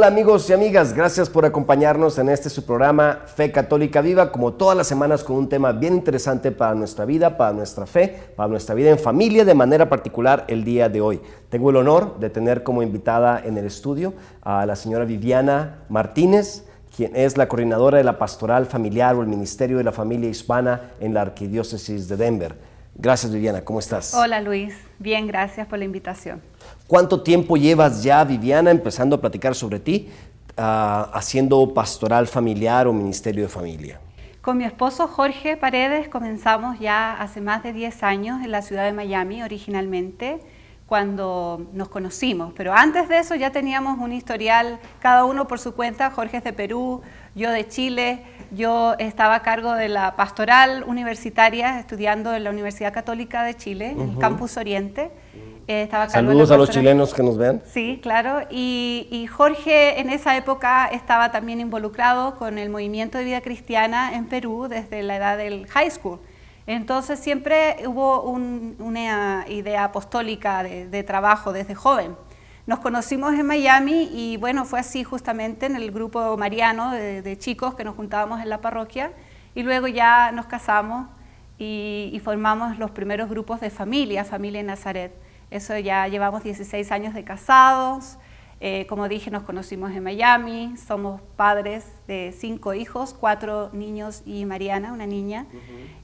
Hola amigos y amigas, gracias por acompañarnos en este su programa Fe Católica Viva, como todas las semanas con un tema bien interesante para nuestra vida, para nuestra fe, para nuestra vida en familia de manera particular el día de hoy. Tengo el honor de tener como invitada en el estudio a la señora Viviana Martínez, quien es la coordinadora de la Pastoral Familiar o el Ministerio de la Familia Hispana en la Arquidiócesis de Denver. Gracias Viviana, ¿cómo estás? Hola Luis, bien, gracias por la invitación. ¿Cuánto tiempo llevas ya, Viviana, empezando a platicar sobre ti, ah, haciendo pastoral familiar o ministerio de familia? Con mi esposo Jorge Paredes comenzamos ya hace más de 10 años en la ciudad de Miami originalmente, cuando nos conocimos. Pero antes de eso ya teníamos un historial, cada uno por su cuenta, Jorge es de Perú, yo de Chile, yo estaba a cargo de la pastoral universitaria, estudiando en la Universidad Católica de Chile, el Campus Oriente. Eh, Saludos a los chilenos que nos ven Sí, claro. Y, Jorge en esa época estaba también involucrado con el movimiento de vida cristiana en Perú desde la edad del high school. Entonces siempre hubo una idea apostólica de, trabajo desde joven. Nos conocimos en Miami y bueno, fue así justamente en el grupo mariano de, chicos que nos juntábamos en la parroquia y luego ya nos casamos y, y formamos los primeros grupos de familia, familia en Nazaret. Eso ya llevamos 16 años de casados. Eh, como dije, nos conocimos en Miami. Somos padres de cinco hijos, cuatro niños y Mariana, una niña.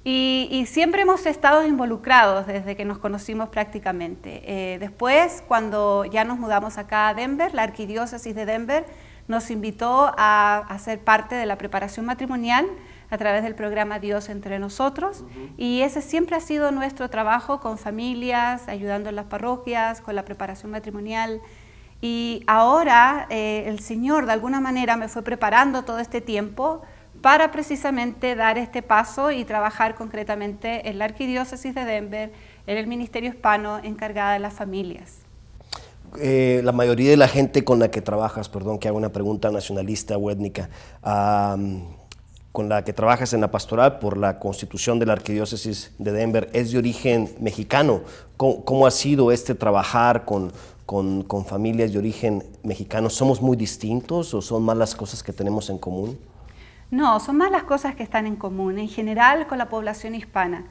y, siempre hemos estado involucrados desde que nos conocimos prácticamente. Eh, después, cuando ya nos mudamos acá a Denver, la arquidiócesis de Denver nos invitó a, a ser parte de la preparación matrimonial a través del programa Dios entre nosotros. Y ese siempre ha sido nuestro trabajo con familias, ayudando en las parroquias, con la preparación matrimonial. Y ahora eh, el Señor de alguna manera me fue preparando todo este tiempo para precisamente dar este paso y trabajar concretamente en la Arquidiócesis de Denver, en el Ministerio Hispano encargada de las familias. Eh, la mayoría de la gente con la que trabajas, perdón que haga una pregunta nacionalista o étnica, con la que trabajas en la pastoral por la constitución de la arquidiócesis de Denver es de origen mexicano. ¿Cómo, ha sido este trabajar con, familias de origen mexicano? ¿Somos muy distintos o son más las cosas que tenemos en común? No, son más las cosas que están en común, en general con la población hispana.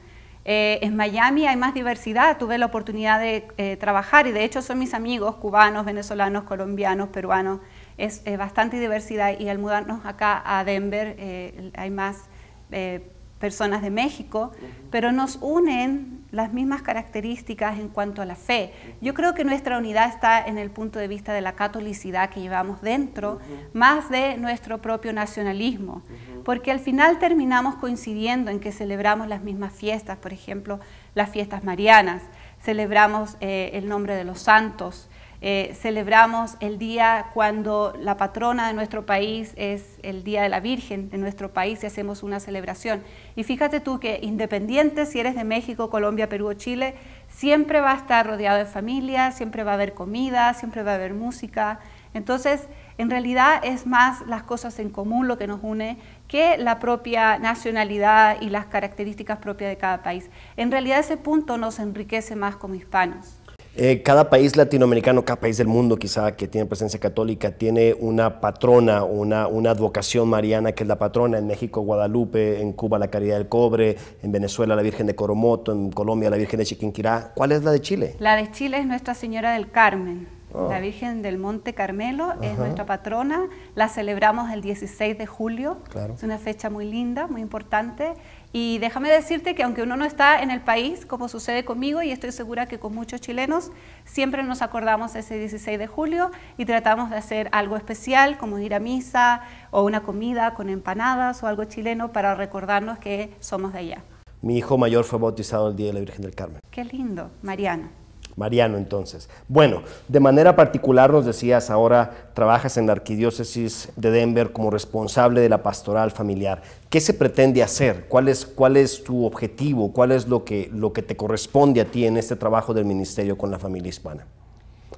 Eh, en Miami hay más diversidad, tuve la oportunidad de eh, trabajar y de hecho son mis amigos cubanos, venezolanos, colombianos, peruanos es eh, bastante diversidad y al mudarnos acá a Denver eh, hay más eh, personas de México, pero nos unen las mismas características en cuanto a la fe. Yo creo que nuestra unidad está en el punto de vista de la catolicidad que llevamos dentro, más de nuestro propio nacionalismo, porque al final terminamos coincidiendo en que celebramos las mismas fiestas, por ejemplo, las fiestas marianas, celebramos el nombre de los santos, eh, celebramos el día cuando la patrona de nuestro país es el Día de la Virgen En nuestro país y hacemos una celebración. Y fíjate tú que independiente si eres de México, Colombia, Perú o Chile, siempre va a estar rodeado de familia, siempre va a haber comida, siempre va a haber música. Entonces, en realidad es más las cosas en común lo que nos une que la propia nacionalidad y las características propias de cada país. En realidad ese punto nos enriquece más como hispanos. Eh, cada país latinoamericano, cada país del mundo quizá que tiene presencia católica, tiene una patrona, una, una advocación mariana que es la patrona. En México, Guadalupe, en Cuba, la Caridad del Cobre, en Venezuela, la Virgen de Coromoto, en Colombia, la Virgen de Chiquinquirá. ¿Cuál es la de Chile? La de Chile es Nuestra Señora del Carmen. Oh. La Virgen del Monte Carmelo es nuestra patrona, la celebramos el 16 de julio, es una fecha muy linda, muy importante. Y déjame decirte que aunque uno no está en el país, como sucede conmigo y estoy segura que con muchos chilenos, siempre nos acordamos ese 16 de julio y tratamos de hacer algo especial, como ir a misa o una comida con empanadas o algo chileno para recordarnos que somos de allá. Mi hijo mayor fue bautizado el día de la Virgen del Carmen. Qué lindo, Mariano. Mariano entonces. Bueno, de manera particular nos decías ahora trabajas en la Arquidiócesis de Denver como responsable de la pastoral familiar. ¿Qué se pretende hacer? ¿Cuál es, cuál es tu objetivo? ¿Cuál es lo que, lo que te corresponde a ti en este trabajo del ministerio con la familia hispana?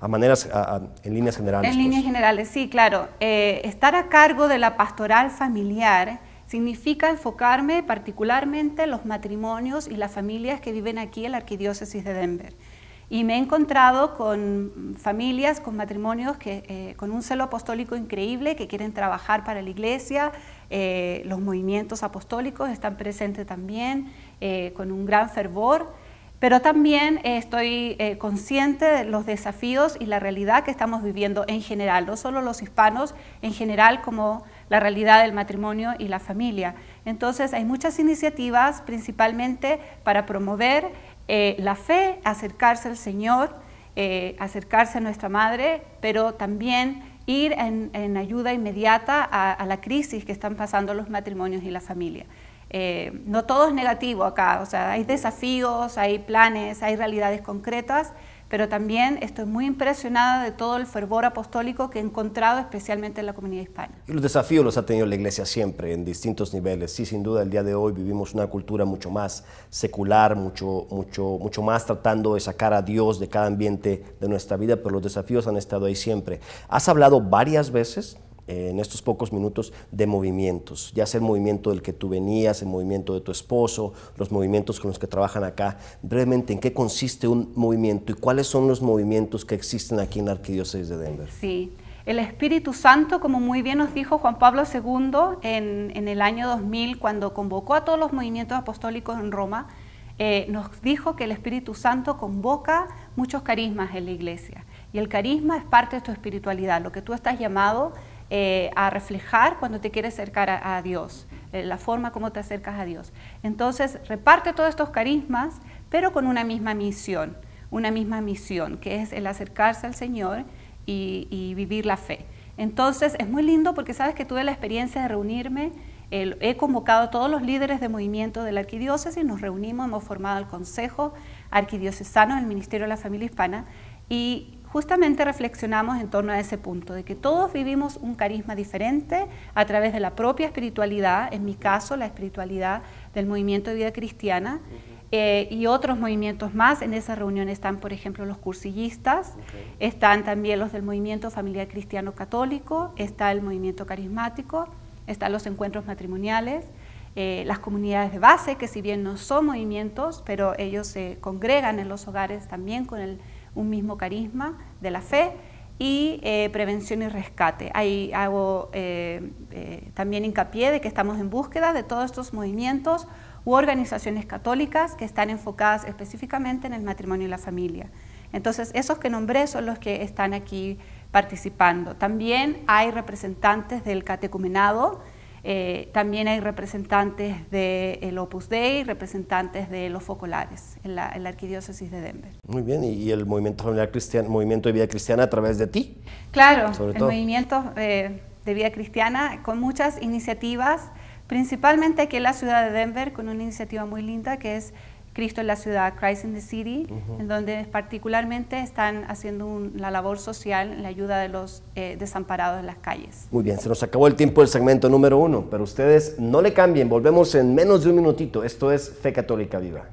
a maneras, en líneas generales. En líneas pues. generales, sí, claro. Eh, estar a cargo de la pastoral familiar significa enfocarme particularmente en los matrimonios y las familias que viven aquí en la Arquidiócesis de Denver. Y me he encontrado con familias, con matrimonios que, eh, con un celo apostólico increíble que quieren trabajar para la iglesia. Eh, los movimientos apostólicos están presentes también eh, con un gran fervor. Pero también estoy consciente de los desafíos y la realidad que estamos viviendo en general, no solo los hispanos, en general como la realidad del matrimonio y la familia. Entonces hay muchas iniciativas, principalmente para promover eh, la fe, acercarse al Señor, eh, acercarse a nuestra Madre, pero también ir en, ayuda inmediata a, la crisis que están pasando los matrimonios y la familia. Eh, no todo es negativo acá, o sea, hay desafíos, hay planes, hay realidades concretas, pero también estoy muy impresionada de todo el fervor apostólico que he encontrado especialmente en la comunidad hispana. Y los desafíos los ha tenido la iglesia siempre, en distintos niveles. Sí, sin duda, el día de hoy vivimos una cultura mucho más secular, mucho, mucho, mucho más tratando de sacar a Dios de cada ambiente de nuestra vida, pero los desafíos han estado ahí siempre. Has hablado varias veces en estos pocos minutos de movimientos, ya sea el movimiento del que tú venías, el movimiento de tu esposo, los movimientos con los que trabajan acá, brevemente en qué consiste un movimiento y cuáles son los movimientos que existen aquí en la Arquidiócesis de Denver. Sí. El Espíritu Santo, como muy bien nos dijo Juan Pablo II en, el año 2000, cuando convocó a todos los movimientos apostólicos en Roma, eh, nos dijo que el Espíritu Santo convoca muchos carismas en la iglesia. Y el carisma es parte de tu espiritualidad, lo que tú estás llamado eh, a reflejar cuando te quieres acercar a, Dios, eh, la forma como te acercas a Dios. Entonces, reparte todos estos carismas, pero con una misma misión, una misma misión, que es el acercarse al Señor y, vivir la fe. Entonces, es muy lindo porque sabes que tuve la experiencia de reunirme he convocado a todos los líderes de movimiento de la arquidiócesis, nos reunimos, hemos formado el Consejo Arquidiocesano del Ministerio de la Familia Hispana y justamente reflexionamos en torno a ese punto, de que todos vivimos un carisma diferente a través de la propia espiritualidad, en mi caso la espiritualidad del movimiento de vida cristiana, eh, y otros movimientos más. En esa reunión están, por ejemplo, los cursillistas, están también los del movimiento familiar cristiano católico, está el movimiento carismático, están los encuentros matrimoniales. Eh, las comunidades de base, que si bien no son movimientos, pero ellos se congregan en los hogares también con el un mismo carisma de la fe y eh, prevención y rescate. Ahí hago eh, eh, también hincapié de que estamos en búsqueda de todos estos movimientos u organizaciones católicas que están enfocadas específicamente en el matrimonio y la familia. Entonces, esos que nombré son los que están aquí participando. También hay representantes del catecumenado, eh, también hay representantes del Opus Dei, representantes de los focolares en la, arquidiócesis de Denver. Muy bien, y el movimiento movimiento de vida cristiana a través de ti. Claro, el movimiento eh, de vida cristiana con muchas iniciativas, principalmente aquí en la ciudad de Denver, con una iniciativa muy linda que es Cristo en la ciudad, Christ in the City, en donde particularmente están haciendo un, la labor social la ayuda de los eh, desamparados en las calles. Muy bien, se nos acabó el tiempo del segmento número uno, pero ustedes no le cambien, volvemos en menos de un minutito. Esto es Fe Católica Viva.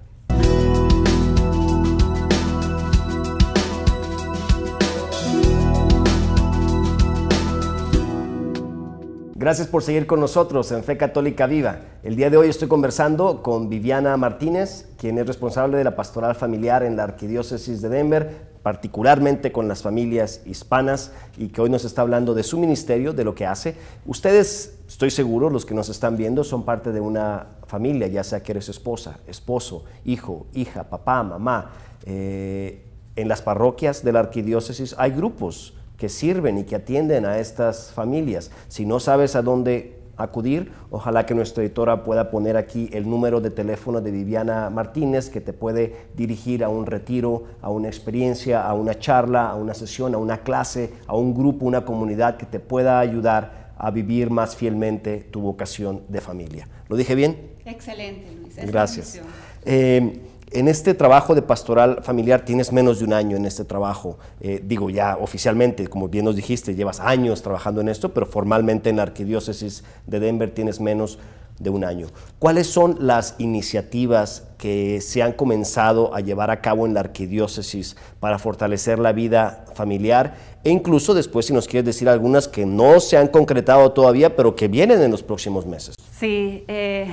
Gracias por seguir con nosotros en Fe Católica Viva. El día de hoy estoy conversando con Viviana Martínez, quien es responsable de la pastoral familiar en la Arquidiócesis de Denver, particularmente con las familias hispanas, y que hoy nos está hablando de su ministerio, de lo que hace. Ustedes, estoy seguro, los que nos están viendo, son parte de una familia, ya sea que eres esposa, esposo, hijo, hija, papá, mamá. Eh, en las parroquias de la Arquidiócesis hay grupos que sirven y que atienden a estas familias. Si no sabes a dónde acudir, ojalá que nuestra editora pueda poner aquí el número de teléfono de Viviana Martínez que te puede dirigir a un retiro, a una experiencia, a una charla, a una sesión, a una clase, a un grupo, una comunidad que te pueda ayudar a vivir más fielmente tu vocación de familia. ¿Lo dije bien? Excelente, Luis. Gracias en este trabajo de pastoral familiar tienes menos de un año en este trabajo. Eh, digo, ya oficialmente, como bien nos dijiste, llevas años trabajando en esto, pero formalmente en la arquidiócesis de Denver tienes menos de un año. ¿Cuáles son las iniciativas que se han comenzado a llevar a cabo en la arquidiócesis para fortalecer la vida familiar? E incluso después, si nos quieres decir algunas que no se han concretado todavía, pero que vienen en los próximos meses. Sí. Eh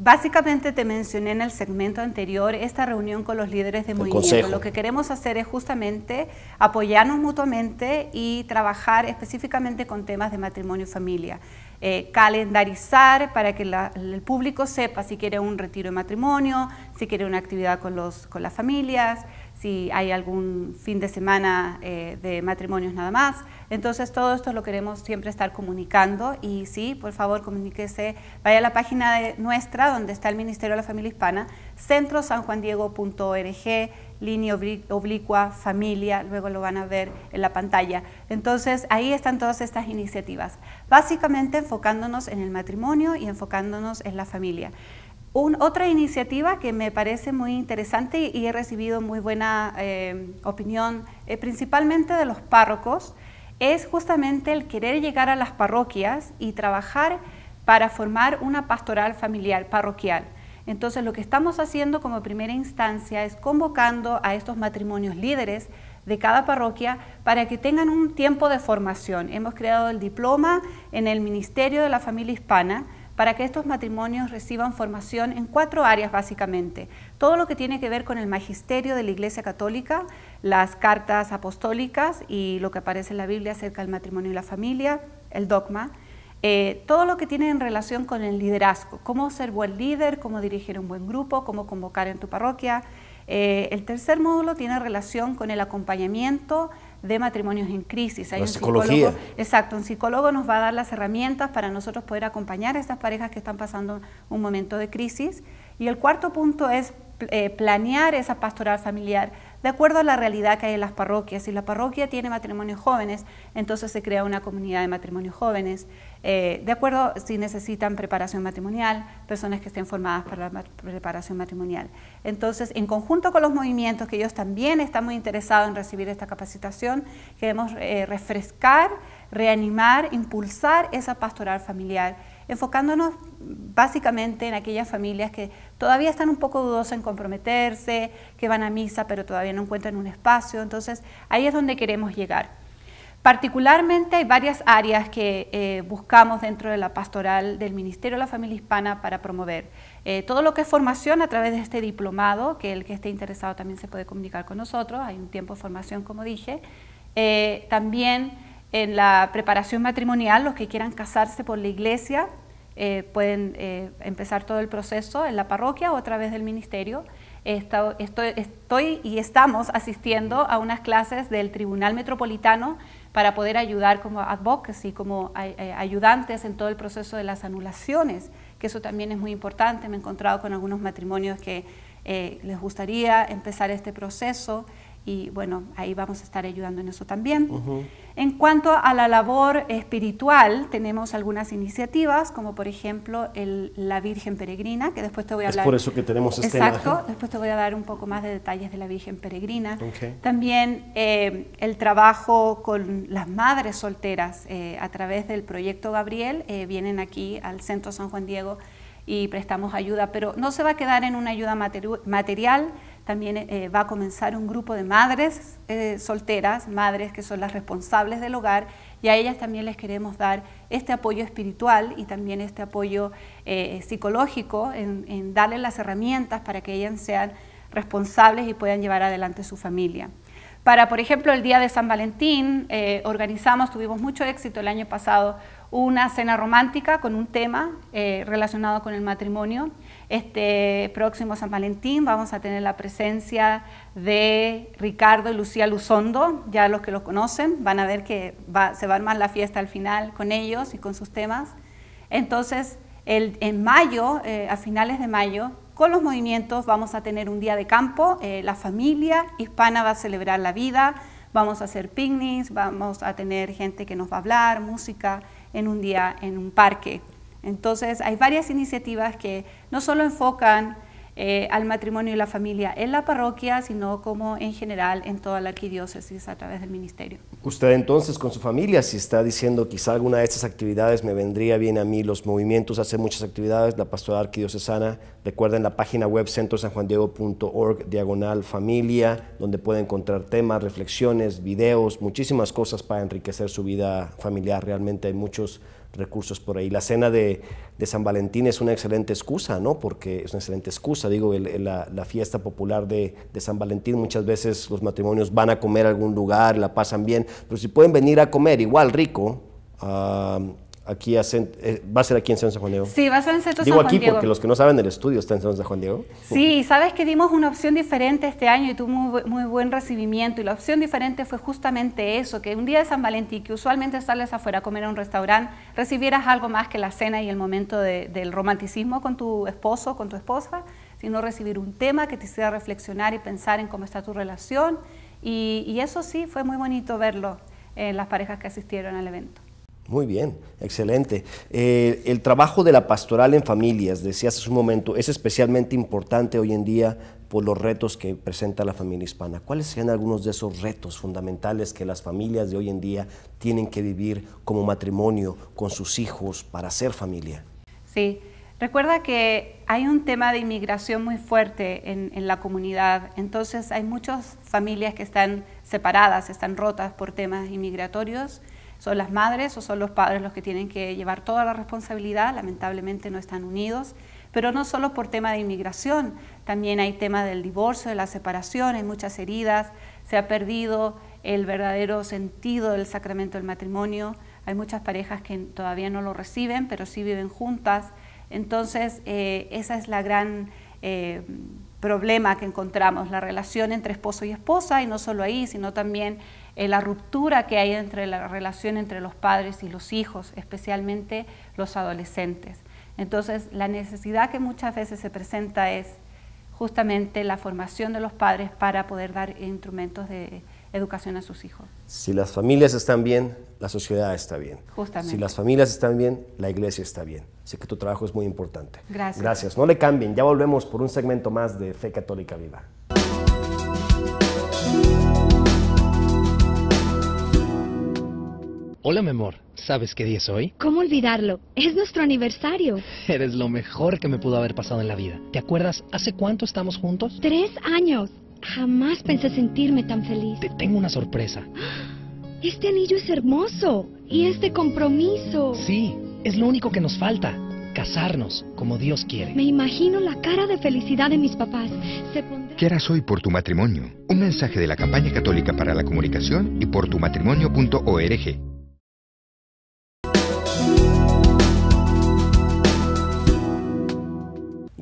Básicamente te mencioné en el segmento anterior esta reunión con los líderes de movimiento. Lo que queremos hacer es justamente apoyarnos mutuamente y trabajar específicamente con temas de matrimonio y familia. Eh, calendarizar para que el público sepa si quiere un retiro de matrimonio, si quiere una actividad con, los, con las familias, si hay algún fin de semana eh, de matrimonios nada más. Entonces todo esto lo queremos siempre estar comunicando y sí, por favor comuníquese, vaya a la página de nuestra donde está el Ministerio de la Familia Hispana, centrosanjuandiego.org, línea oblicua, familia, luego lo van a ver en la pantalla. Entonces ahí están todas estas iniciativas, básicamente enfocándonos en el matrimonio y enfocándonos en la familia otra iniciativa que me parece muy interesante y he recibido muy buena eh, opinión, eh, principalmente de los párrocos, es justamente el querer llegar a las parroquias y trabajar para formar una pastoral familiar parroquial. Entonces lo que estamos haciendo como primera instancia es convocando a estos matrimonios líderes de cada parroquia para que tengan un tiempo de formación. Hemos creado el diploma en el Ministerio de la Familia Hispana para que estos matrimonios reciban formación en cuatro áreas básicamente. Todo lo que tiene que ver con el magisterio de la Iglesia Católica, las cartas apostólicas y lo que aparece en la Biblia acerca del matrimonio y la familia, el dogma. Eh, todo lo que tiene en relación con el liderazgo, cómo ser buen líder, cómo dirigir un buen grupo, cómo convocar en tu parroquia. Eh, el tercer módulo tiene relación con el acompañamiento de matrimonios en crisis. Hay un psicología. Psicólogo, exacto, un psicólogo nos va a dar las herramientas para nosotros poder acompañar a estas parejas que están pasando un momento de crisis. Y el cuarto punto es eh, planear esa pastoral familiar de acuerdo a la realidad que hay en las parroquias. Si la parroquia tiene matrimonios jóvenes, entonces se crea una comunidad de matrimonios jóvenes. Eh, de acuerdo, si necesitan preparación matrimonial, personas que estén formadas para la preparación matrimonial. Entonces, en conjunto con los movimientos, que ellos también están muy interesados en recibir esta capacitación, queremos eh, refrescar, reanimar, impulsar esa pastoral familiar, enfocándonos básicamente en aquellas familias que todavía están un poco dudosas en comprometerse, que van a misa pero todavía no encuentran un espacio. Entonces, ahí es donde queremos llegar. Particularmente hay varias áreas que eh, buscamos dentro de la pastoral del Ministerio de la Familia Hispana para promover. Eh, todo lo que es formación a través de este diplomado, que el que esté interesado también se puede comunicar con nosotros, hay un tiempo de formación como dije. Eh, también en la preparación matrimonial, los que quieran casarse por la iglesia pueden empezar todo el proceso en la parroquia o a través del ministerio. estoy, y estamos asistiendo a unas clases del Tribunal Metropolitano para poder ayudar como advocacy, como eh, ayudantes en todo el proceso de las anulaciones, que eso también es muy importante. Me he encontrado con algunos matrimonios que eh, les gustaría empezar este proceso y bueno, ahí vamos a estar ayudando en eso también. En cuanto a la labor espiritual, tenemos algunas iniciativas, como por ejemplo la Virgen Peregrina, que después te voy a hablar. Es por eso que tenemos Exacto, después te voy a dar un poco más de detalles de la Virgen Peregrina. También eh, el trabajo con las madres solteras eh, a través del proyecto Gabriel, eh, vienen aquí al Centro San Juan Diego y prestamos ayuda, pero no se va a quedar en una ayuda material también eh, eh, va a comenzar un grupo de madres eh, solteras, madres que son las responsables del hogar, y a ellas también les queremos dar este apoyo espiritual y también este apoyo psicológico en, darles las herramientas para que ellas sean responsables y puedan llevar adelante su familia. Para, por ejemplo, el día de San Valentín, organizamos, tuvimos mucho éxito el año pasado, una cena romántica con un tema relacionado con el matrimonio. Este próximo San Valentín vamos a tener la presencia de Ricardo y Lucía Luzondo, ya los que los conocen van a ver que se va a armar la fiesta al final con ellos y con sus temas. Entonces, en mayo, eh, a finales de mayo, con los movimientos vamos a tener un día de campo, eh, la familia hispana va a celebrar la vida, vamos a hacer picnics, vamos a tener gente que nos va a hablar, música, en un día en un parque. Entonces, hay varias iniciativas que no solo enfocan eh, al matrimonio y la familia en la parroquia, sino como en general en toda la arquidiócesis a través del ministerio. Usted entonces con su familia, si está diciendo quizá alguna de estas actividades me vendría bien a mí, los movimientos hacen muchas actividades, la pastoral arquidiocesana, recuerden la página web centrosanjuandiego.org, diagonal familia, donde puede encontrar temas, reflexiones, videos, muchísimas cosas para enriquecer su vida familiar, realmente hay muchos recursos por ahí. La cena de, San Valentín es una excelente excusa, ¿no? Porque es una excelente excusa. Digo, la, fiesta popular de, San Valentín, muchas veces los matrimonios van a comer a algún lugar, la pasan bien, pero si pueden venir a comer igual rico, ah, aquí eh, va a ser aquí en San Juan Diego. Sí, va a ser en Centro Juan San Juan aquí porque los que no saben, el estudio está en San Juan Diego. Sí, sabes que dimos una opción diferente este año y tuvo muy, buen recibimiento. Y la opción diferente fue justamente eso, que un día de San Valentín, que usualmente sales afuera a comer a un restaurante, recibieras algo más que la cena y el momento del romanticismo con tu esposo, con tu esposa, sino recibir un tema que te hiciera reflexionar y pensar en cómo está tu relación. y eso sí, fue muy bonito verlo en las parejas que asistieron al evento. Muy bien, excelente. Eh, el trabajo de la pastoral en familias, decías hace un momento, es especialmente importante hoy en día por los retos que presenta la familia hispana. ¿Cuáles serían algunos de esos retos fundamentales que las familias de hoy en día tienen que vivir como matrimonio con sus hijos para ser familia? Sí, recuerda que hay un tema de inmigración muy fuerte en la comunidad, entonces hay muchas familias que están separadas, están rotas por temas inmigratorios son las madres o son los padres los que tienen que llevar toda la responsabilidad, lamentablemente no están unidos, pero no solo por tema de inmigración, también hay tema del divorcio, de la separación, hay muchas heridas, se ha perdido el verdadero sentido del sacramento del matrimonio, hay muchas parejas que todavía no lo reciben, pero sí viven juntas, entonces eh, esa es la gran... Eh, problema que encontramos, la relación entre esposo y esposa, y no solo ahí, sino también eh, la ruptura que hay entre la relación entre los padres y los hijos, especialmente los adolescentes. Entonces, la necesidad que muchas veces se presenta es justamente la formación de los padres para poder dar instrumentos de educación a sus hijos. Si las familias están bien, la sociedad está bien. Justamente. Si las familias están bien, la iglesia está bien. Así que tu trabajo es muy importante. Gracias. Gracias. No le cambien. Ya volvemos por un segmento más de Fe Católica Viva. Hola, mi amor. ¿Sabes qué día es hoy? ¿Cómo olvidarlo? Es nuestro aniversario. Eres lo mejor que me pudo haber pasado en la vida. ¿Te acuerdas hace cuánto estamos juntos? Tres años. Jamás pensé sentirme tan feliz. Te tengo una sorpresa. Este anillo es hermoso. Y este compromiso. Sí, es lo único que nos falta. Casarnos como Dios quiere. Me imagino la cara de felicidad de mis papás. ¿Qué harás hoy por tu matrimonio? Un mensaje de la campaña católica para la comunicación y por tu matrimonio.org.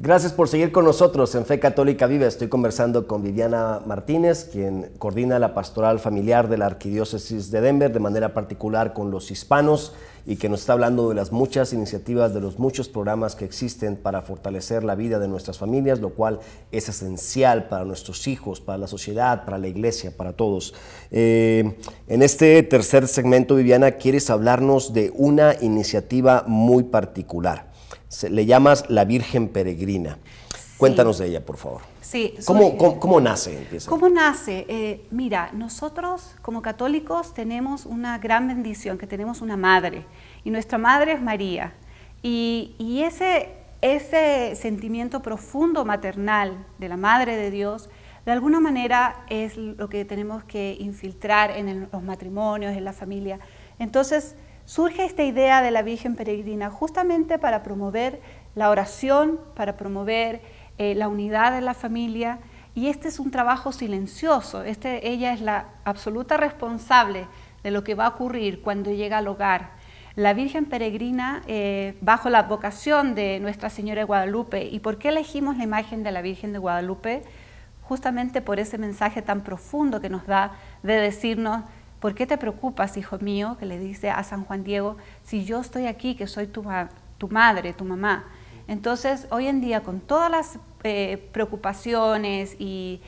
Gracias por seguir con nosotros en Fe Católica Viva. Estoy conversando con Viviana Martínez, quien coordina la pastoral familiar de la Arquidiócesis de Denver, de manera particular con los hispanos, y que nos está hablando de las muchas iniciativas, de los muchos programas que existen para fortalecer la vida de nuestras familias, lo cual es esencial para nuestros hijos, para la sociedad, para la iglesia, para todos. Eh, en este tercer segmento, Viviana, quieres hablarnos de una iniciativa muy particular le llamas la Virgen Peregrina. Cuéntanos de ella, por favor. Sí. ¿Cómo, cómo, nace? Empieza. ¿Cómo nace? Eh, mira, nosotros como católicos tenemos una gran bendición, que tenemos una madre, y nuestra madre es María. Y, ese, ese sentimiento profundo maternal de la Madre de Dios, de alguna manera es lo que tenemos que infiltrar en los matrimonios, en la familia. Entonces, surge esta idea de la Virgen Peregrina justamente para promover la oración, para promover eh, la unidad de la familia. Y este es un trabajo silencioso. Este, ella es la absoluta responsable de lo que va a ocurrir cuando llega al hogar. La Virgen Peregrina, eh, bajo la vocación de Nuestra Señora de Guadalupe, ¿y por qué elegimos la imagen de la Virgen de Guadalupe? Justamente por ese mensaje tan profundo que nos da de decirnos ¿Por qué te preocupas, hijo mío? que le dice a San Juan Diego, si yo estoy aquí, que soy tu, tu madre, tu mamá. Entonces, hoy en día, con todas las eh, preocupaciones y,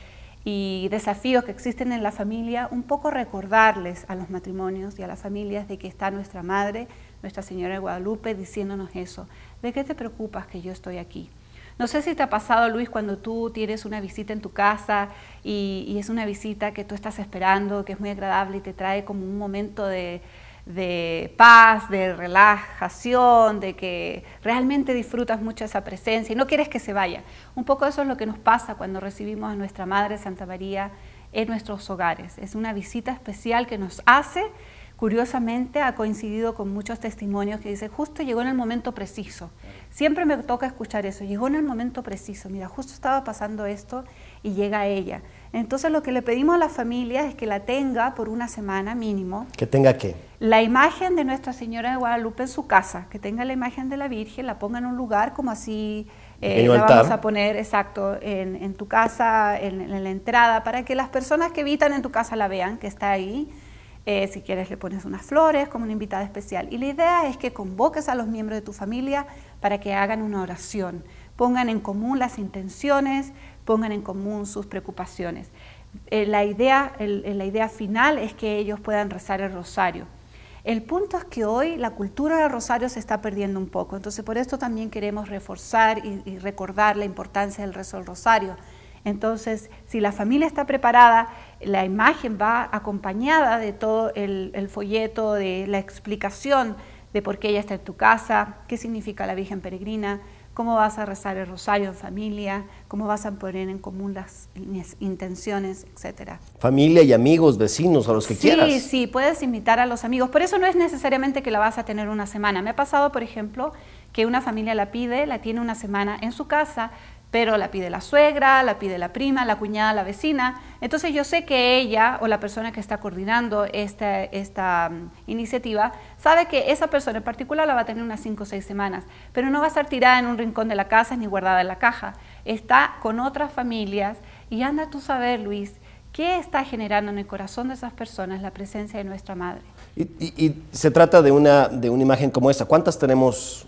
y desafíos que existen en la familia, un poco recordarles a los matrimonios y a las familias de que está nuestra madre, Nuestra Señora de Guadalupe, diciéndonos eso. ¿De qué te preocupas que yo estoy aquí? No sé si te ha pasado, Luis, cuando tú tienes una visita en tu casa y, es una visita que tú estás esperando, que es muy agradable y te trae como un momento de, de paz, de relajación, de que realmente disfrutas mucho esa presencia y no quieres que se vaya. Un poco eso es lo que nos pasa cuando recibimos a nuestra Madre Santa María en nuestros hogares. Es una visita especial que nos hace curiosamente ha coincidido con muchos testimonios que dice justo llegó en el momento preciso. Siempre me toca escuchar eso, llegó en el momento preciso, mira, justo estaba pasando esto y llega ella. Entonces lo que le pedimos a la familia es que la tenga por una semana mínimo. ¿Que tenga qué? La imagen de Nuestra Señora de Guadalupe en su casa, que tenga la imagen de la Virgen, la ponga en un lugar como así eh, la vamos a poner, exacto, en, tu casa, en, en, la entrada, para que las personas que habitan en tu casa la vean, que está ahí eh, si quieres le pones unas flores como una invitada especial. Y la idea es que convoques a los miembros de tu familia para que hagan una oración, pongan en común las intenciones, pongan en común sus preocupaciones. Eh, eh, la, idea, final es que ellos puedan rezar el rosario. El punto es que hoy la cultura del rosario se está perdiendo un poco, entonces por esto también queremos reforzar y, recordar la importancia del rezo del rosario entonces, si la familia está preparada, la imagen va acompañada de todo el, folleto, de la explicación de por qué ella está en tu casa, qué significa la Virgen Peregrina, cómo vas a rezar el rosario en familia, cómo vas a poner en común las intenciones, etc. Familia y amigos, vecinos, a los que quieras. Sí, sí, puedes invitar a los amigos. Por eso no es necesariamente que la vas a tener una semana. Me ha pasado, por ejemplo, que una familia la pide, la tiene una semana en su casa, pero la pide la suegra, la pide la prima, la cuñada, la vecina. Entonces yo sé que ella o la persona que está coordinando esta, esta mm, iniciativa sabe que esa persona en particular la va a tener unas cinco o seis semanas, pero no va a estar tirada en un rincón de la casa ni guardada en la caja. Está con otras familias y anda tú a saber, Luis, qué está generando en el corazón de esas personas la presencia de nuestra madre. Y, se trata de una, de una imagen como esa. ¿Cuántas tenemos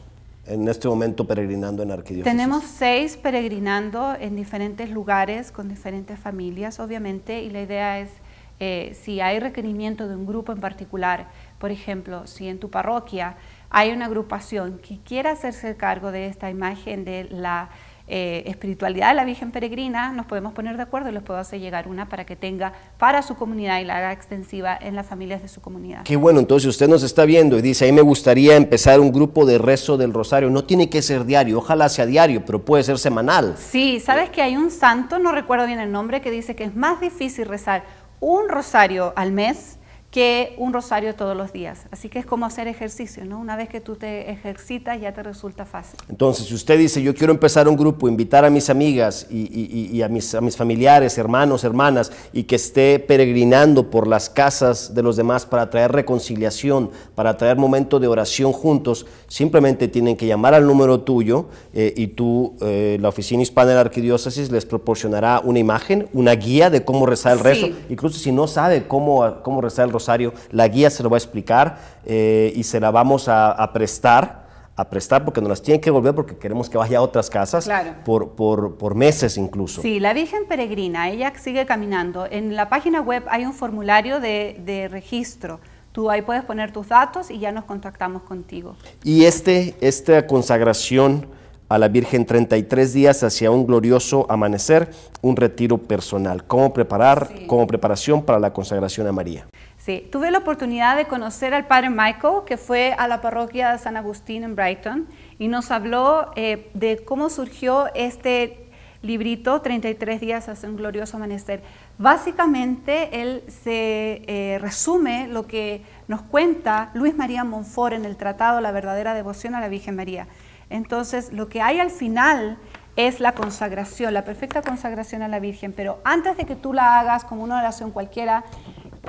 en este momento peregrinando en arquidiócesis? Tenemos seis peregrinando en diferentes lugares, con diferentes familias, obviamente, y la idea es, eh, si hay requerimiento de un grupo en particular, por ejemplo, si en tu parroquia hay una agrupación que quiera hacerse cargo de esta imagen de la eh, espiritualidad de la Virgen Peregrina, nos podemos poner de acuerdo y les puedo hacer llegar una para que tenga para su comunidad y la haga extensiva en las familias de su comunidad. Qué bueno, entonces usted nos está viendo y dice, ahí me gustaría empezar un grupo de rezo del rosario. No tiene que ser diario, ojalá sea diario, pero puede ser semanal. Sí, sabes que hay un santo, no recuerdo bien el nombre, que dice que es más difícil rezar un rosario al mes que un rosario todos los días. Así que es como hacer ejercicio, ¿no? Una vez que tú te ejercitas ya te resulta fácil. Entonces, si usted dice, yo quiero empezar un grupo, invitar a mis amigas y, a, mis, familiares, hermanos, hermanas, y que esté peregrinando por las casas de los demás para traer reconciliación, para traer momentos de oración juntos, simplemente tienen que llamar al número tuyo eh, y tú, eh, la Oficina Hispana de la Arquidiócesis, les proporcionará una imagen, una guía de cómo rezar el rezo, incluso si no sabe cómo, cómo rezar el la guía se lo va a explicar eh, y se la vamos a, prestar a prestar porque nos las tienen que volver porque queremos que vaya a otras casas por, meses incluso. Sí, la Virgen Peregrina, ella sigue caminando. En la página web hay un formulario de, registro. Tú ahí puedes poner tus datos y ya nos contactamos contigo. Y este, esta consagración a la Virgen 33 días hacia un glorioso amanecer, un retiro personal. ¿Cómo preparar, cómo como preparación para la consagración a María? Este, tuve la oportunidad de conocer al padre Michael, que fue a la parroquia de San Agustín en Brighton, y nos habló eh, de cómo surgió este librito, 33 días hace un glorioso amanecer. Básicamente, él se eh, resume lo que nos cuenta Luis María Monfort en el tratado La verdadera devoción a la Virgen María. Entonces, lo que hay al final es la consagración, la perfecta consagración a la Virgen, pero antes de que tú la hagas como una oración cualquiera,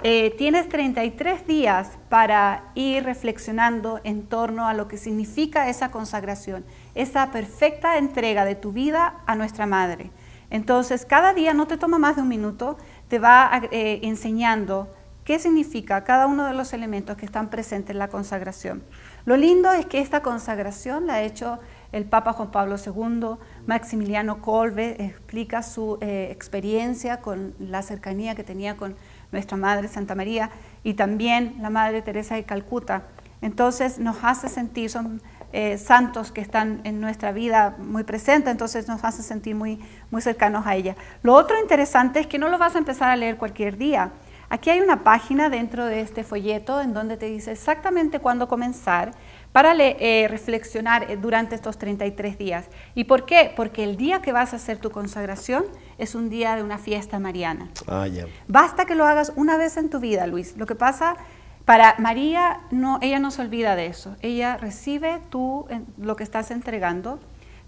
eh, tienes 33 días para ir reflexionando en torno a lo que significa esa consagración, esa perfecta entrega de tu vida a nuestra Madre. Entonces, cada día, no te toma más de un minuto, te va eh, enseñando qué significa cada uno de los elementos que están presentes en la consagración. Lo lindo es que esta consagración la ha hecho el Papa Juan Pablo II, Maximiliano Kolbe explica su eh, experiencia con la cercanía que tenía con nuestra Madre Santa María y también la Madre Teresa de Calcuta. Entonces nos hace sentir, son eh, santos que están en nuestra vida muy presentes, entonces nos hace sentir muy, muy cercanos a ella. Lo otro interesante es que no lo vas a empezar a leer cualquier día. Aquí hay una página dentro de este folleto en donde te dice exactamente cuándo comenzar para eh, reflexionar eh, durante estos 33 días. ¿Y por qué? Porque el día que vas a hacer tu consagración es un día de una fiesta mariana. Ah, Basta que lo hagas una vez en tu vida, Luis. Lo que pasa para María, no, ella no se olvida de eso. Ella recibe tú lo que estás entregando,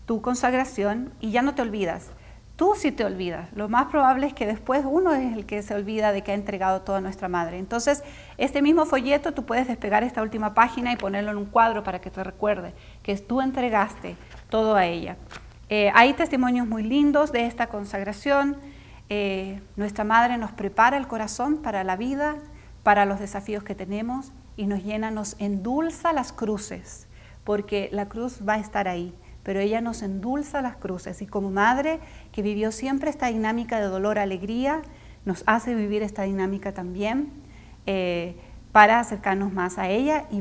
tu consagración, y ya no te olvidas. Tú sí te olvidas. Lo más probable es que después uno es el que se olvida de que ha entregado todo a nuestra madre. Entonces, este mismo folleto tú puedes despegar esta última página y ponerlo en un cuadro para que te recuerde que tú entregaste todo a ella. Eh, hay testimonios muy lindos de esta consagración. Eh, nuestra Madre nos prepara el corazón para la vida, para los desafíos que tenemos y nos llena, nos endulza las cruces, porque la cruz va a estar ahí, pero ella nos endulza las cruces y como Madre que vivió siempre esta dinámica de dolor, alegría, nos hace vivir esta dinámica también. Eh, para acercarnos más a ella y,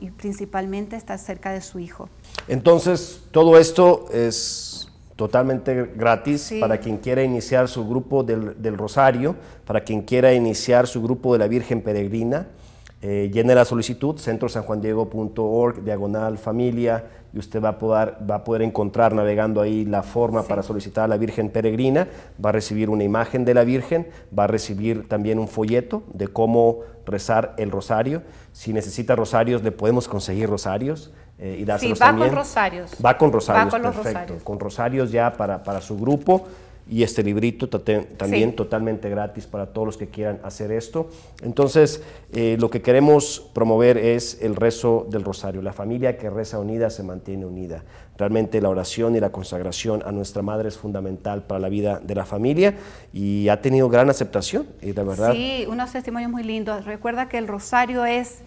y, principalmente estar cerca de su hijo. Entonces, todo esto es totalmente gratis para quien quiera iniciar su grupo del, del, Rosario, para quien quiera iniciar su grupo de la Virgen Peregrina. Eh, llene la solicitud, centrosanjuandiego.org, diagonal familia, y usted va a, poder, va a poder encontrar navegando ahí la forma para solicitar a la Virgen Peregrina, va a recibir una imagen de la Virgen, va a recibir también un folleto de cómo rezar el rosario. Si necesita rosarios, le podemos conseguir rosarios. Eh, y va con rosarios. Va con rosarios, Rosarios. Con rosarios ya para, para su grupo y este librito también totalmente gratis para todos los que quieran hacer esto. Entonces, eh, lo que queremos promover es el rezo del rosario. La familia que reza unida se mantiene unida. Realmente la oración y la consagración a nuestra madre es fundamental para la vida de la familia y ha tenido gran aceptación, y eh, la verdad. Sí, unos testimonios muy lindos. Recuerda que el rosario es,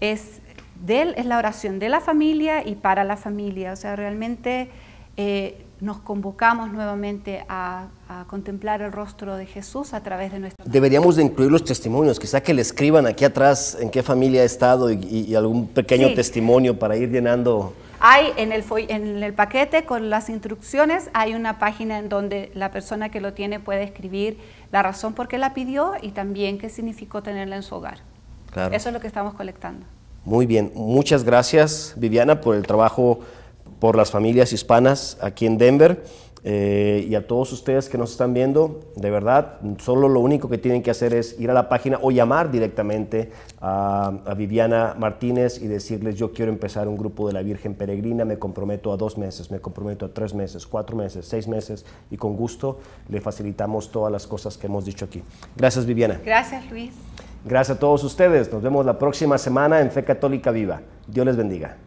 es, del, es la oración de la familia y para la familia. O sea, realmente... Eh, nos convocamos nuevamente a, contemplar el rostro de Jesús a través de nuestra... Deberíamos de incluir los testimonios, quizá que le escriban aquí atrás en qué familia ha estado y, algún pequeño testimonio para ir llenando... Hay en el, en el paquete con las instrucciones, hay una página en donde la persona que lo tiene puede escribir la razón por qué la pidió y también qué significó tenerla en su hogar. Claro. Eso es lo que estamos colectando. Muy bien, muchas gracias Viviana por el trabajo por las familias hispanas aquí en Denver. Eh, y a todos ustedes que nos están viendo, de verdad, solo lo único que tienen que hacer es ir a la página o llamar directamente a, a, Viviana Martínez y decirles, yo quiero empezar un grupo de la Virgen Peregrina, me comprometo a dos meses, me comprometo a tres meses, cuatro meses, seis meses, y con gusto le facilitamos todas las cosas que hemos dicho aquí. Gracias, Viviana. Gracias, Luis. Gracias a todos ustedes. Nos vemos la próxima semana en Fe Católica Viva. Dios les bendiga.